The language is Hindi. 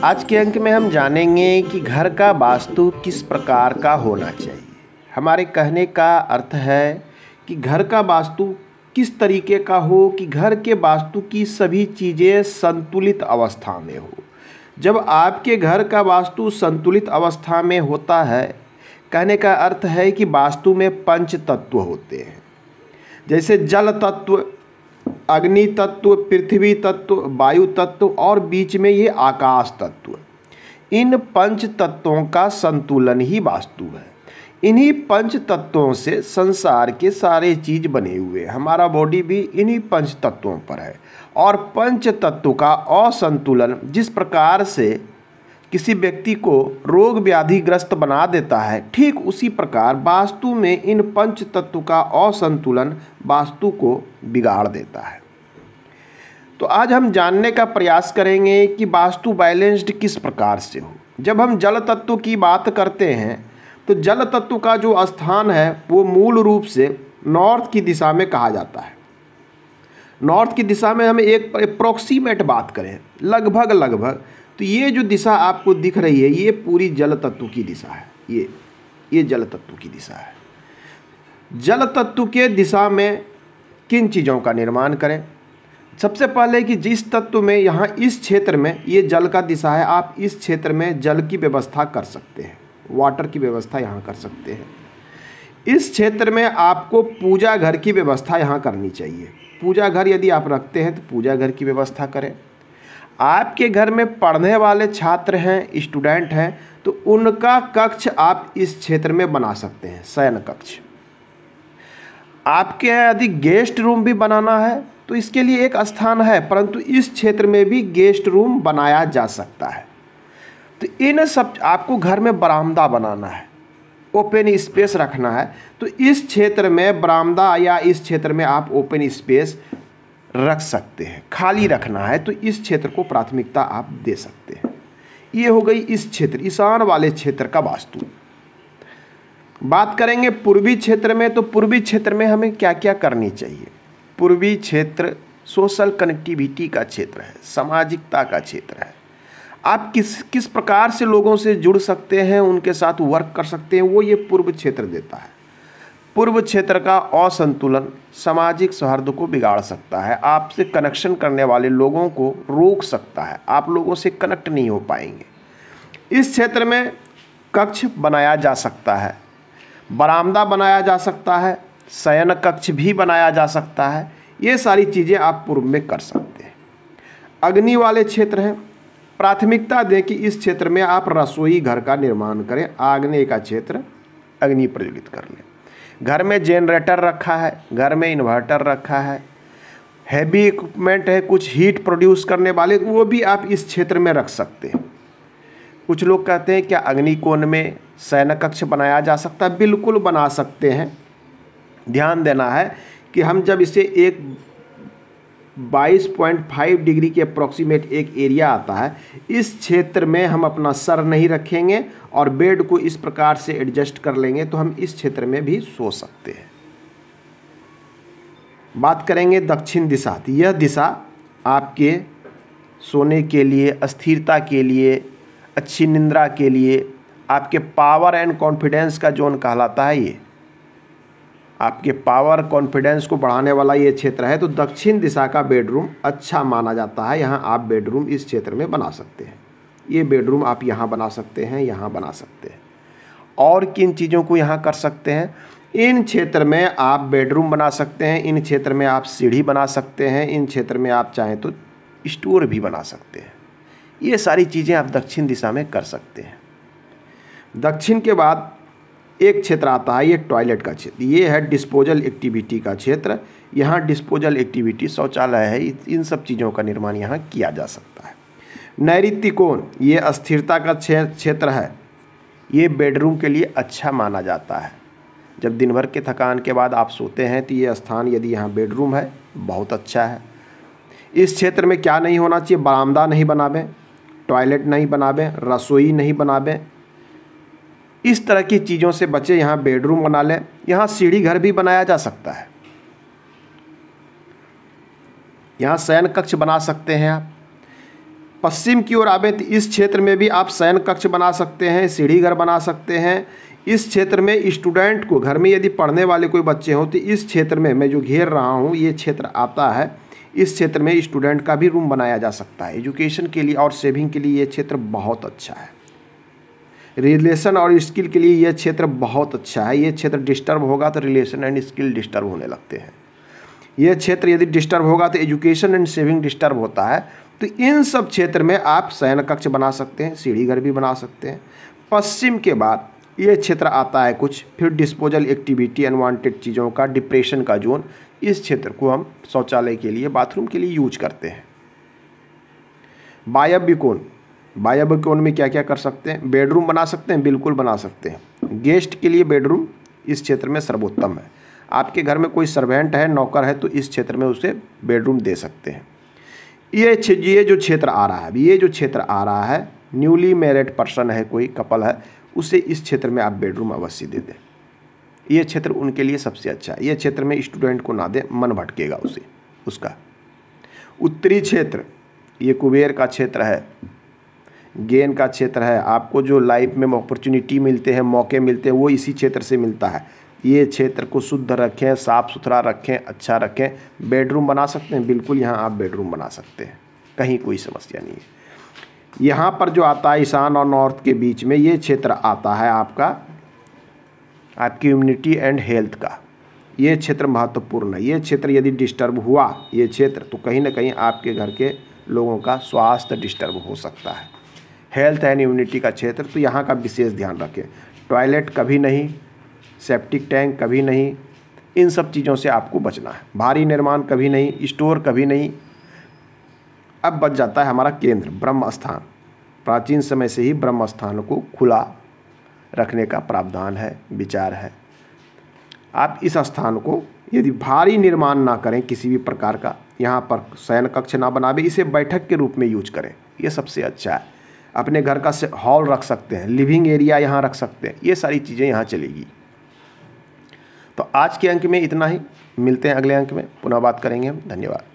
आज के अंक में हम जानेंगे कि घर का वास्तु किस प्रकार का होना चाहिए हमारे कहने का अर्थ है कि घर का वास्तु किस तरीके का हो कि घर के वास्तु की सभी चीज़ें संतुलित अवस्था में हो जब आपके घर का वास्तु संतुलित अवस्था में होता है कहने का अर्थ है कि वास्तु में पंच तत्व होते हैं जैसे जल तत्व अग्नि तत्व पृथ्वी तत्व वायु तत्व और बीच में ये आकाश तत्व इन पंच तत्वों का संतुलन ही वास्तु है इन्हीं पंच तत्वों से संसार के सारे चीज बने हुए हमारा बॉडी भी इन्हीं पंच तत्वों पर है और पंच तत्व का असंतुलन जिस प्रकार से किसी व्यक्ति को रोग व्याधि ग्रस्त बना देता है ठीक उसी प्रकार वास्तु में इन पंच तत्व का असंतुलन वास्तु को बिगाड़ देता है तो आज हम जानने का प्रयास करेंगे कि वास्तु बैलेंस्ड किस प्रकार से हो जब हम जल तत्व की बात करते हैं तो जल तत्व का जो स्थान है वो मूल रूप से नॉर्थ की दिशा में कहा जाता है नॉर्थ की दिशा में हम एक अप्रोक्सीमेट बात करें लगभग लगभग तो ये जो दिशा आपको दिख रही है ये पूरी जल तत्व की दिशा है ये ये जल तत्व की दिशा है जल तत्व के दिशा में किन चीज़ों का निर्माण करें सबसे पहले कि जिस तत्व में यहाँ इस क्षेत्र में ये जल का दिशा है आप इस क्षेत्र में जल की व्यवस्था कर सकते हैं वाटर की व्यवस्था यहाँ कर सकते हैं इस क्षेत्र में आपको पूजा घर की व्यवस्था यहाँ करनी चाहिए पूजा घर यदि आप रखते हैं तो पूजा घर की व्यवस्था करें आपके घर में पढ़ने वाले छात्र हैं स्टूडेंट हैं तो उनका कक्ष आप इस क्षेत्र में बना सकते हैं शयन कक्ष आपके यदि गेस्ट रूम भी बनाना है तो इसके लिए एक स्थान है परंतु इस क्षेत्र में भी गेस्ट रूम बनाया जा सकता है तो इन सब आपको घर में बरामदा बनाना है ओपन स्पेस रखना है तो इस क्षेत्र में बरामदा या इस क्षेत्र में आप ओपन स्पेस रख सकते हैं खाली रखना है तो इस क्षेत्र को प्राथमिकता आप दे सकते हैं ये हो गई इस क्षेत्र ईशान वाले क्षेत्र का वास्तु बात करेंगे पूर्वी क्षेत्र में तो पूर्वी क्षेत्र में हमें क्या क्या करनी चाहिए पूर्वी क्षेत्र सोशल कनेक्टिविटी का क्षेत्र है सामाजिकता का क्षेत्र है आप किस किस प्रकार से लोगों से जुड़ सकते हैं उनके साथ वर्क कर सकते हैं वो ये पूर्व क्षेत्र देता है पूर्व क्षेत्र का असंतुलन सामाजिक सौहार्द को बिगाड़ सकता है आपसे कनेक्शन करने वाले लोगों को रोक सकता है आप लोगों से कनेक्ट नहीं हो पाएंगे इस क्षेत्र में कक्ष बनाया जा सकता है बरामदा बनाया जा सकता है शयन कक्ष भी बनाया जा सकता है ये सारी चीज़ें आप पूर्व में कर सकते हैं अग्नि वाले क्षेत्र हैं प्राथमिकता दें कि इस क्षेत्र में आप रसोई घर का निर्माण करें आग्नेय का क्षेत्र अग्नि प्रज्वलित कर लें घर में जेनरेटर रखा है घर में इन्वर्टर रखा है हैवी इक्विपमेंट है कुछ हीट प्रोड्यूस करने वाले वो भी आप इस क्षेत्र में रख सकते हैं कुछ लोग कहते हैं क्या अग्निकोण में सैन्य कक्ष बनाया जा सकता है बिल्कुल बना सकते हैं ध्यान देना है कि हम जब इसे एक 22.5 डिग्री के अप्रॉक्सीमेट एक एरिया आता है इस क्षेत्र में हम अपना सर नहीं रखेंगे और बेड को इस प्रकार से एडजस्ट कर लेंगे तो हम इस क्षेत्र में भी सो सकते हैं बात करेंगे दक्षिण दिशा यह दिशा आपके सोने के लिए अस्थिरता के लिए अच्छी निंद्रा के लिए आपके पावर एंड कॉन्फिडेंस का जोन कहलाता है ये आपके पावर कॉन्फिडेंस को बढ़ाने वाला ये क्षेत्र है तो दक्षिण दिशा का बेडरूम अच्छा माना जाता है यहाँ आप बेडरूम इस क्षेत्र में बना सकते हैं ये बेडरूम आप यहाँ बना सकते हैं यहाँ बना सकते हैं और किन चीज़ों को यहाँ कर सकते हैं इन क्षेत्र में आप बेडरूम बना सकते हैं इन क्षेत्र में आप सीढ़ी बना सकते हैं इन क्षेत्र में आप चाहें तो स्टोर भी बना सकते हैं ये सारी चीज़ें आप दक्षिण दिशा में कर सकते हैं दक्षिण के बाद एक क्षेत्र आता है ये टॉयलेट का क्षेत्र ये है डिस्पोजल एक्टिविटी का क्षेत्र यहाँ डिस्पोजल एक्टिविटी शौचालय है इन सब चीज़ों का निर्माण यहाँ किया जा सकता है नैरित्य ये अस्थिरता का क्षेत्र है ये बेडरूम के लिए अच्छा माना जाता है जब दिन भर के थकान के बाद आप सोते हैं तो ये स्थान यदि यहाँ बेडरूम है बहुत अच्छा है इस क्षेत्र में क्या नहीं होना चाहिए बरामदा नहीं बनावें टॉयलेट नहीं बनावें रसोई नहीं बनावें इस तरह की चीज़ों से बचे यहाँ बेडरूम बना लें यहाँ सीढ़ी घर भी बनाया जा सकता है यहाँ शयन कक्ष बना सकते हैं आप पश्चिम की ओर आवे तो इस क्षेत्र में भी आप शयन कक्ष बना सकते हैं सीढ़ी घर बना सकते हैं इस क्षेत्र में स्टूडेंट को घर में यदि पढ़ने वाले कोई बच्चे हों तो इस क्षेत्र में मैं जो घेर रहा हूँ ये क्षेत्र आता है इस क्षेत्र में स्टूडेंट का भी रूम बनाया जा सकता है एजुकेशन के लिए और सेविंग के लिए ये क्षेत्र बहुत अच्छा है रिलेशन और स्किल के लिए यह क्षेत्र बहुत अच्छा है ये क्षेत्र डिस्टर्ब होगा तो रिलेशन एंड स्किल डिस्टर्ब होने लगते हैं यह क्षेत्र यदि डिस्टर्ब होगा तो एजुकेशन एंड सेविंग डिस्टर्ब होता है तो इन सब क्षेत्र में आप शयन कक्ष बना सकते हैं सीढ़ी घर भी बना सकते हैं पश्चिम के बाद ये क्षेत्र आता है कुछ फिर डिस्पोजल एक्टिविटी अनवांटेड चीज़ों का डिप्रेशन का जोन इस क्षेत्र को हम शौचालय के लिए बाथरूम के लिए यूज करते हैं वायव्य कोण बाया बकॉन में क्या क्या कर सकते हैं बेडरूम बना सकते हैं बिल्कुल बना सकते हैं गेस्ट के लिए बेडरूम इस क्षेत्र में सर्वोत्तम है आपके घर में कोई सर्वेंट है नौकर है तो इस क्षेत्र में उसे बेडरूम दे सकते हैं ये ये जो क्षेत्र आ रहा है ये जो क्षेत्र आ रहा है न्यूली मैरिड पर्सन है कोई कपल है उसे इस क्षेत्र में आप बेडरूम अवश्य दे दें ये क्षेत्र उनके लिए सबसे अच्छा है ये क्षेत्र में स्टूडेंट को ना दें मन भटकेगा उसे उसका उत्तरी क्षेत्र ये कुबेर का क्षेत्र है गेन का क्षेत्र है आपको जो लाइफ में अपॉर्चुनिटी मिलते हैं मौके मिलते हैं वो इसी क्षेत्र से मिलता है ये क्षेत्र को शुद्ध रखें साफ़ सुथरा रखें अच्छा रखें बेडरूम बना सकते हैं बिल्कुल यहाँ आप बेडरूम बना सकते हैं कहीं कोई समस्या नहीं है यहाँ पर जो आता है ईशान और नॉर्थ के बीच में ये क्षेत्र आता है आपका आपकी इम्यूनिटी एंड हेल्थ का ये क्षेत्र महत्वपूर्ण है ये क्षेत्र यदि डिस्टर्ब हुआ ये क्षेत्र तो कहीं ना कहीं आपके घर के लोगों का स्वास्थ्य डिस्टर्ब हो सकता है हेल्थ एंड इम्यूनिटी का क्षेत्र तो यहाँ का विशेष ध्यान रखें टॉयलेट कभी नहीं सेप्टिक टैंक कभी नहीं इन सब चीज़ों से आपको बचना है भारी निर्माण कभी नहीं स्टोर कभी नहीं अब बच जाता है हमारा केंद्र ब्रह्म स्थान प्राचीन समय से ही ब्रह्म स्थान को खुला रखने का प्रावधान है विचार है आप इस स्थान को यदि भारी निर्माण ना करें किसी भी प्रकार का यहाँ पर शयन कक्ष ना बनावे इसे बैठक के रूप में यूज करें यह सबसे अच्छा है अपने घर का हॉल रख सकते हैं लिविंग एरिया यहाँ रख सकते हैं ये सारी चीज़ें यहाँ चलेगी तो आज के अंक में इतना ही मिलते हैं अगले अंक में पुनः बात करेंगे हम धन्यवाद